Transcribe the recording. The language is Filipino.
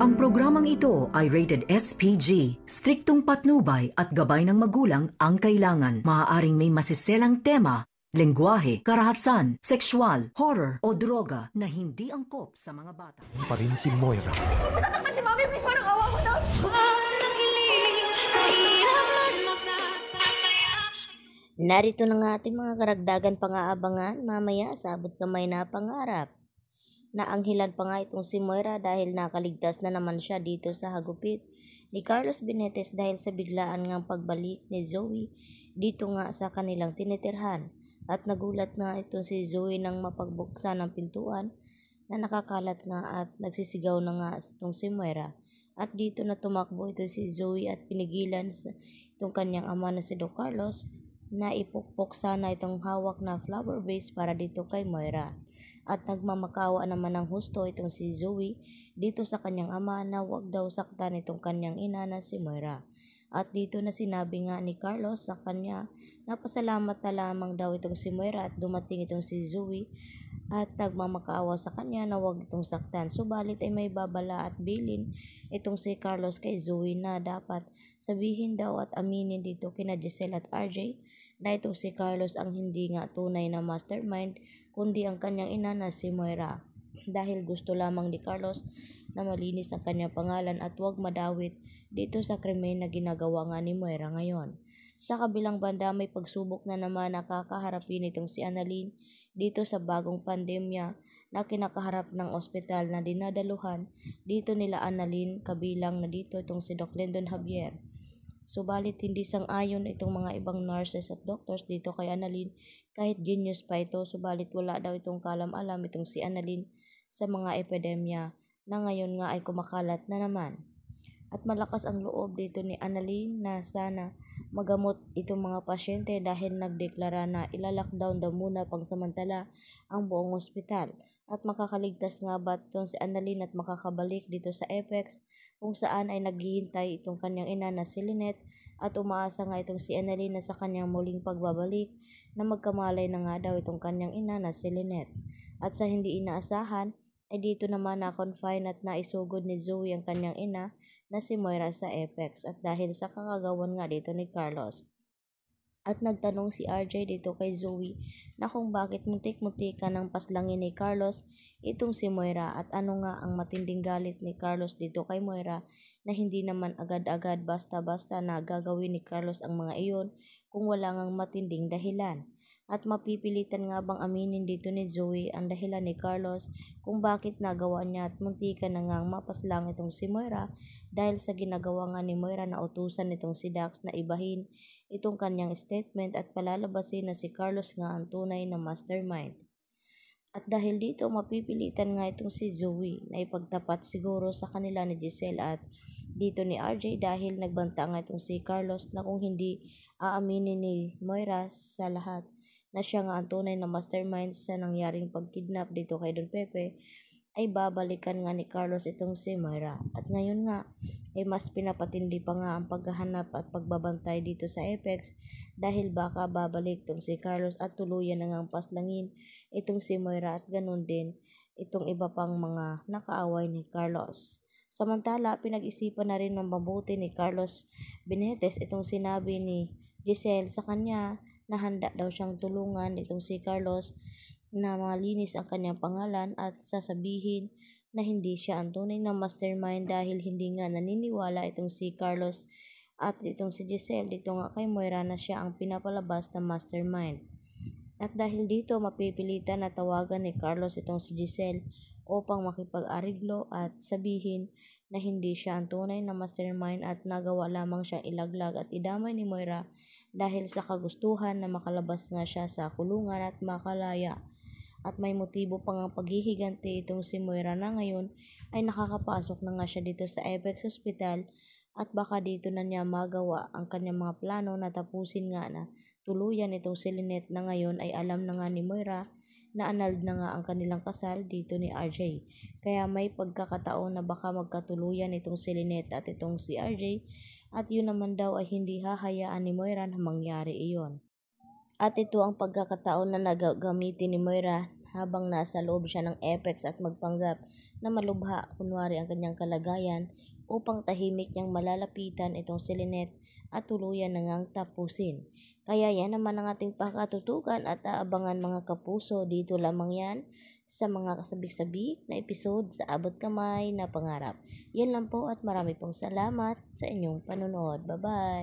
Ang programang ito ay rated SPG. Striktong patnubay at gabay ng magulang ang kailangan. Maaaring may masiselang tema, lengguwahe, karahasan, sexual, horror o droga na hindi angkop sa mga bata. Pa rin si Moira. Masasaktan si Mami! Please, parang awa mo na! Narito na nga ating mga karagdagan pangaabangan mamaya sa abot kamay na pangarap. Naanghilan pa nga itong si Moira dahil nakaligtas na naman siya dito sa hagupit ni Carlos Benetes dahil sa biglaan ngang pagbalik ni Zoe dito nga sa kanilang tinitirhan. At nagulat nga itong si Zoe nang mapagbuksan ng pintuan na nakakalat nga at nagsisigaw na nga itong si Moira. At dito na tumakbo ito si Zoe at pinigilan itong kanyang ama na si Don Carlos na ipukpok sana itong hawak na flower vase para dito kay Moira at nagmamakawa naman ng husto itong si Zoe dito sa kanyang ama na huwag daw saktan itong kanyang ina na si Moira. At dito na sinabi nga ni Carlos sa kanya na pasalamat na lamang daw itong si Moira at dumating itong si Zoe at nagmamakaawa sa kanya na huwag itong saktan. Subalit ay may babala at bilin itong si Carlos kay Zoe na dapat sabihin daw at aminin dito kina Giselle at RJ na itong si Carlos ang hindi nga tunay na mastermind kundi ang kanyang ina na si Moira. Dahil gusto lamang ni Carlos na malinis ang kanyang pangalan at huwag madawit dito sa krimen na ginagawa nga ni Moira ngayon. Sa kabilang banda may pagsubok na naman nakakaharapin itong si Annalyn dito sa bagong pandemya na kinakaharap ng ospital na dinadaluhan dito nila Annalyn kabilang na dito itong si Doc Lyndon Javier. Subalit hindi sang-ayon itong mga ibang nurses at doctors dito kay Annalyn kahit genius pa ito subalit wala daw itong kalam-alam itong si Annalyn sa mga epidemya na ngayon nga ay kumakalat na naman. At malakas ang loob dito ni Annalyn na sana magamot itong mga pasyente dahil nagdeklara na ilalockdown daw muna pangsamantala ang buong ospital at makakaligtas nga ba itong si Annalyn at makakabalik dito sa Apex kung saan ay naghihintay itong kanyang ina na si Lynette at umaasa nga itong si Annalyn na sa kanyang muling pagbabalik na magkamalay na nga daw itong kanyang ina na si Lynette. At sa hindi inaasahan, ay dito naman na-confine at naisugod ni Zoe ang kanyang ina na si Moira sa Apex at dahil sa kakagawan nga dito ni Carlos at nagtanong si RJ dito kay Zoe na kung bakit muntik-muntik ka ng paslangin ni Carlos itong si Moira at ano nga ang matinding galit ni Carlos dito kay Moira na hindi naman agad-agad basta-basta na gagawin ni Carlos ang mga iyon kung wala ngang matinding dahilan. At mapipilitan nga bang aminin dito ni Zoe ang dahilan ni Carlos kung bakit nagawa niya at muntikan na ngang mapaslang itong si Moira dahil sa ginagawa nga ni Moira na utusan nitong si Dax na ibahin itong kanyang statement at palalabasin na si Carlos nga ang tunay na mastermind. At dahil dito, mapipilitan nga itong si Zoe na ipagtapat siguro sa kanila ni Giselle at dito ni RJ dahil nagbanta nga itong si Carlos na kung hindi aaminin ni Moira sa lahat na siya nga ang tunay na mastermind sa nangyaring pagkidnap dito kay Don Pepe, ay babalikan nga ni Carlos itong si Myra. At ngayon nga ay mas pinapatindi pa nga ang paghahanap at pagbabantay dito sa Apex dahil baka babalik itong si Carlos at tuluyan na ngang paslangin itong si Myra at ganun din itong iba pang mga nakaaway ni Carlos. Samantala, pinag-isipan na rin ng mabuti ni Carlos Benetes itong sinabi ni Giselle sa kanya na handa daw siyang tulungan itong si Carlos na malinis ang kanyang pangalan at sasabihin na hindi siya ang tunay na mastermind dahil hindi nga naniniwala itong si Carlos at itong si Giselle dito nga kay Moira na siya ang pinapalabas na mastermind. At dahil dito mapipilitan na tawagan ni Carlos itong si Giselle upang makipag-ariglo at sabihin na hindi siya ang tunay na mastermind at nagawa lamang siya ilaglag at idamay ni Moira dahil sa kagustuhan na makalabas nga siya sa kulungan at makalaya at may motibo pang ang paghihiganti itong si Moira na ngayon ay nakakapasok na nga siya dito sa Apex Hospital at baka dito na niya magawa ang kanyang mga plano na tapusin nga na tuluyan itong si Lynette na ngayon ay alam na nga ni Moira na anald na nga ang kanilang kasal dito ni RJ. Kaya may pagkakataon na baka magkatuluyan itong si Lynette at itong si RJ at yun naman daw ay hindi hahayaan ni Moira na mangyari iyon. At ito ang pagkakataon na nagagamitin ni Moira habang nasa loob siya ng Apex at magpanggap na malubha kunwari ang kanyang kalagayan upang tahimik niyang malalapitan itong si at tuluyan na ngang tapusin. Kaya yan naman ang ating pakatutukan at aabangan mga kapuso. Dito lamang yan sa mga kasabik-sabik na episode sa Abot Kamay na Pangarap. Yan lang po at marami pong salamat sa inyong panonood. Bye-bye!